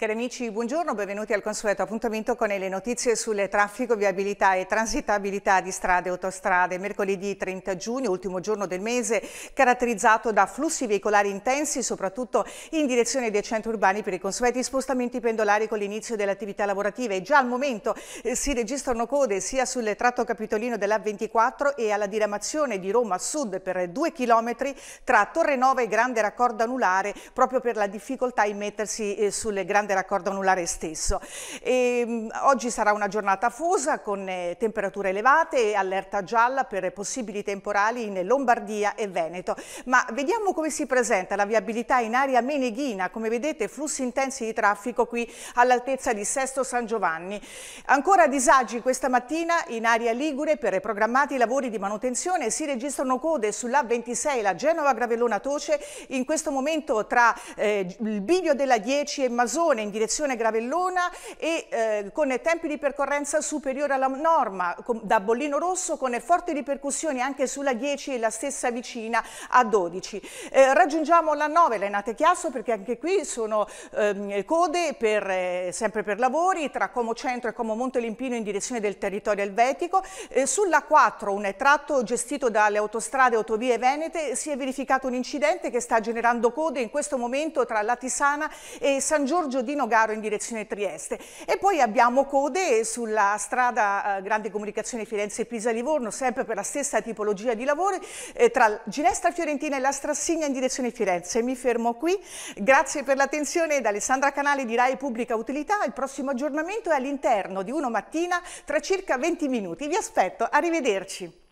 Cari amici, buongiorno, benvenuti al consueto appuntamento con le notizie sulle traffico, viabilità e transitabilità di strade e autostrade. Mercoledì 30 giugno, ultimo giorno del mese, caratterizzato da flussi veicolari intensi, soprattutto in direzione dei centri urbani per i consueti spostamenti pendolari con l'inizio delle attività lavorative. E Già al momento eh, si registrano code sia sul tratto capitolino dell'A24 e alla diramazione di Roma Sud per due chilometri tra Torre Nova e Grande Raccordo Anulare, proprio per la difficoltà in mettersi eh, sulle grandi grande raccordo anulare stesso. E, ehm, oggi sarà una giornata fusa con eh, temperature elevate e allerta gialla per possibili temporali in Lombardia e Veneto. Ma vediamo come si presenta la viabilità in area meneghina, come vedete flussi intensi di traffico qui all'altezza di Sesto San Giovanni. Ancora disagi questa mattina in area Ligure per programmati lavori di manutenzione si registrano code sull'A26, la Genova Gravellona Toce, in questo momento tra eh, il Biglio della 10 e Masone Pordenone in direzione Gravellona e eh, con tempi di percorrenza superiore alla norma da Bollino Rosso con forti ripercussioni anche sulla 10 e la stessa vicina a 12. Eh, raggiungiamo la 9, Lenate Chiasso, perché anche qui sono ehm, code per, eh, sempre per lavori tra Como Centro e Como Monte Limpino in direzione del territorio elvetico. Eh, sulla 4, un tratto gestito dalle autostrade e autovie venete, si è verificato un incidente che sta generando code in questo momento tra Latisana e San Giorgio di di Nogaro in direzione Trieste. E poi abbiamo code sulla strada eh, Grande Comunicazione Firenze-Pisa-Livorno, sempre per la stessa tipologia di lavori, eh, tra Ginestra Fiorentina e la Strassigna in direzione Firenze. Mi fermo qui, grazie per l'attenzione da Alessandra Canale di RAI Pubblica Utilità. Il prossimo aggiornamento è all'interno di Uno Mattina tra circa 20 minuti. Vi aspetto, arrivederci.